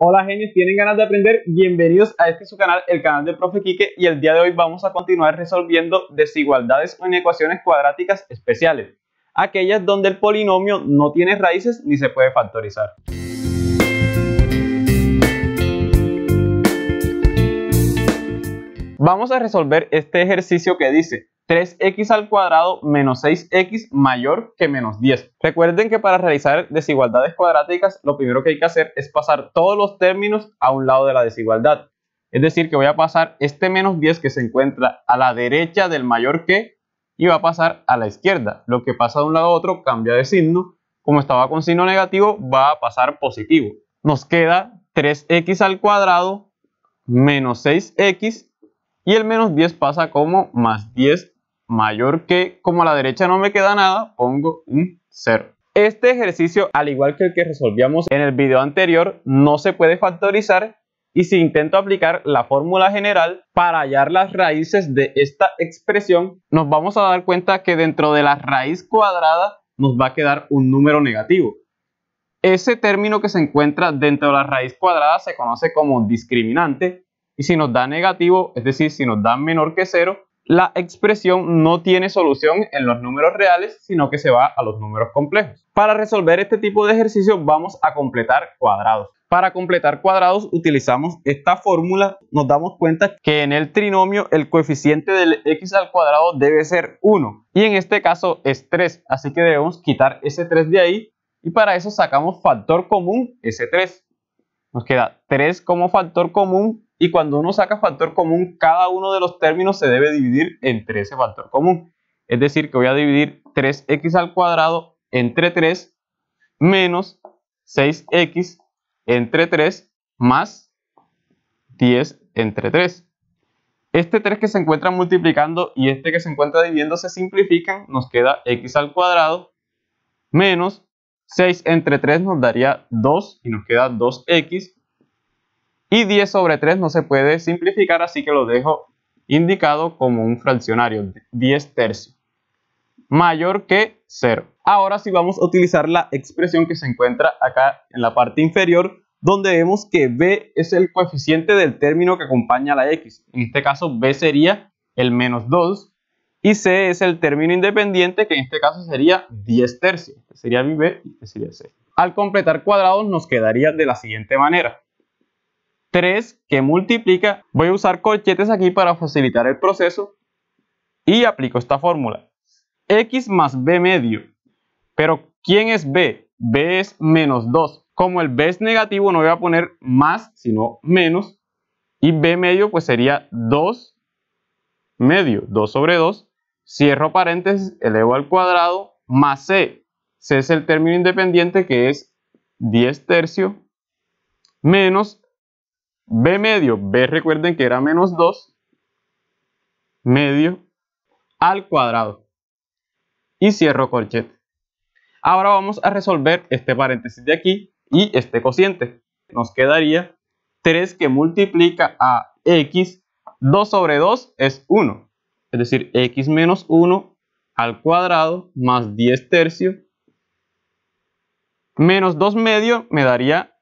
Hola genios, ¿tienen ganas de aprender? Bienvenidos a este su canal, el canal del Profe Quique y el día de hoy vamos a continuar resolviendo desigualdades en ecuaciones cuadráticas especiales, aquellas donde el polinomio no tiene raíces ni se puede factorizar. Vamos a resolver este ejercicio que dice 3x al cuadrado menos 6x mayor que menos 10. Recuerden que para realizar desigualdades cuadráticas lo primero que hay que hacer es pasar todos los términos a un lado de la desigualdad. Es decir, que voy a pasar este menos 10 que se encuentra a la derecha del mayor que y va a pasar a la izquierda. Lo que pasa de un lado a otro cambia de signo. Como estaba con signo negativo, va a pasar positivo. Nos queda 3x al cuadrado menos 6x y el menos 10 pasa como más 10 mayor que, como a la derecha no me queda nada, pongo un 0. Este ejercicio, al igual que el que resolvíamos en el video anterior, no se puede factorizar y si intento aplicar la fórmula general para hallar las raíces de esta expresión, nos vamos a dar cuenta que dentro de la raíz cuadrada nos va a quedar un número negativo. Ese término que se encuentra dentro de la raíz cuadrada se conoce como discriminante y si nos da negativo, es decir, si nos da menor que 0, la expresión no tiene solución en los números reales, sino que se va a los números complejos. Para resolver este tipo de ejercicio vamos a completar cuadrados. Para completar cuadrados utilizamos esta fórmula, nos damos cuenta que en el trinomio el coeficiente del x al cuadrado debe ser 1 y en este caso es 3, así que debemos quitar ese 3 de ahí y para eso sacamos factor común ese 3. Nos queda 3 como factor común y cuando uno saca factor común, cada uno de los términos se debe dividir entre ese factor común. Es decir, que voy a dividir 3x al cuadrado entre 3 menos 6x entre 3 más 10 entre 3. Este 3 que se encuentra multiplicando y este que se encuentra dividiendo se simplifican, nos queda x al cuadrado menos 6 entre 3 nos daría 2 y nos queda 2x y 10 sobre 3 no se puede simplificar, así que lo dejo indicado como un fraccionario, 10 tercios, mayor que 0. Ahora sí vamos a utilizar la expresión que se encuentra acá en la parte inferior, donde vemos que b es el coeficiente del término que acompaña a la x. En este caso b sería el menos 2 y c es el término independiente que en este caso sería 10 tercios. Este sería mi b y este sería c. Al completar cuadrados nos quedaría de la siguiente manera. 3 que multiplica, voy a usar corchetes aquí para facilitar el proceso y aplico esta fórmula. X más B medio. Pero ¿quién es B? B es menos 2. Como el B es negativo no voy a poner más sino menos. Y B medio pues sería 2 medio, 2 sobre 2. Cierro paréntesis, elevo al cuadrado más C. C es el término independiente que es 10 tercio menos B medio, B recuerden que era menos 2, medio al cuadrado. Y cierro corchete. Ahora vamos a resolver este paréntesis de aquí y este cociente. Nos quedaría 3 que multiplica a x, 2 sobre 2 es 1. Es decir, x menos 1 al cuadrado más 10 tercios menos 2 medio me daría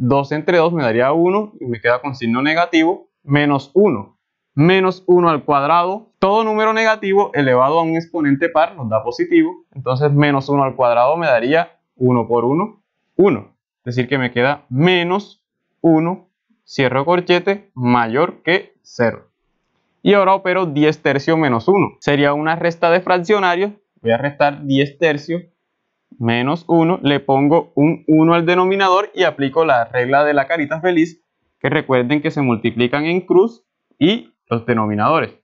2 entre 2 me daría 1 y me queda con signo negativo, menos 1. Menos 1 al cuadrado, todo número negativo elevado a un exponente par nos da positivo, entonces menos 1 al cuadrado me daría 1 por 1, 1. Es decir que me queda menos 1, cierro corchete, mayor que 0. Y ahora opero 10 tercios menos 1. Sería una resta de fraccionarios, voy a restar 10 tercios menos 1, le pongo un 1 al denominador y aplico la regla de la carita feliz, que recuerden que se multiplican en cruz y los denominadores.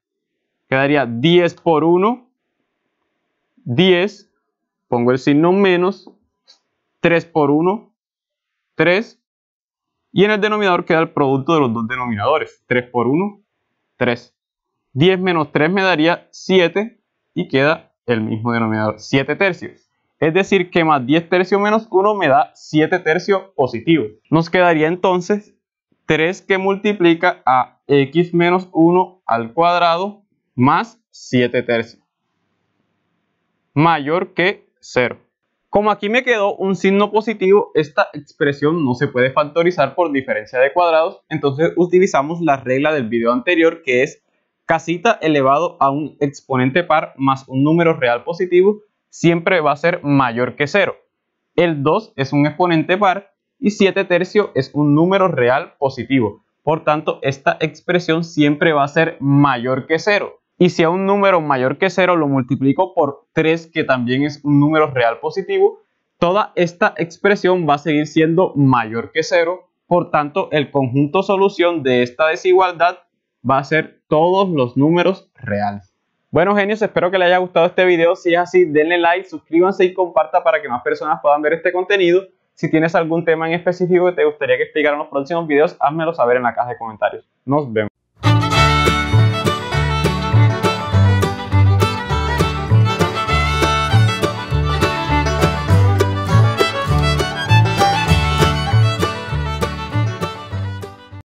Quedaría 10 por 1, 10, pongo el signo menos, 3 por 1, 3, y en el denominador queda el producto de los dos denominadores, 3 por 1, 3. 10 menos 3 me daría 7 y queda el mismo denominador, 7 tercios. Es decir, que más 10 tercios menos 1 me da 7 tercios positivo. Nos quedaría entonces 3 que multiplica a x menos 1 al cuadrado más 7 tercios. Mayor que 0. Como aquí me quedó un signo positivo, esta expresión no se puede factorizar por diferencia de cuadrados, entonces utilizamos la regla del video anterior que es casita elevado a un exponente par más un número real positivo siempre va a ser mayor que 0. El 2 es un exponente par y 7 tercios es un número real positivo. Por tanto, esta expresión siempre va a ser mayor que 0. Y si a un número mayor que 0 lo multiplico por 3, que también es un número real positivo, toda esta expresión va a seguir siendo mayor que 0. Por tanto, el conjunto solución de esta desigualdad va a ser todos los números reales. Bueno, genios, espero que les haya gustado este video. Si es así, denle like, suscríbanse y comparta para que más personas puedan ver este contenido. Si tienes algún tema en específico que te gustaría que explicara en los próximos videos, házmelo saber en la caja de comentarios. Nos vemos.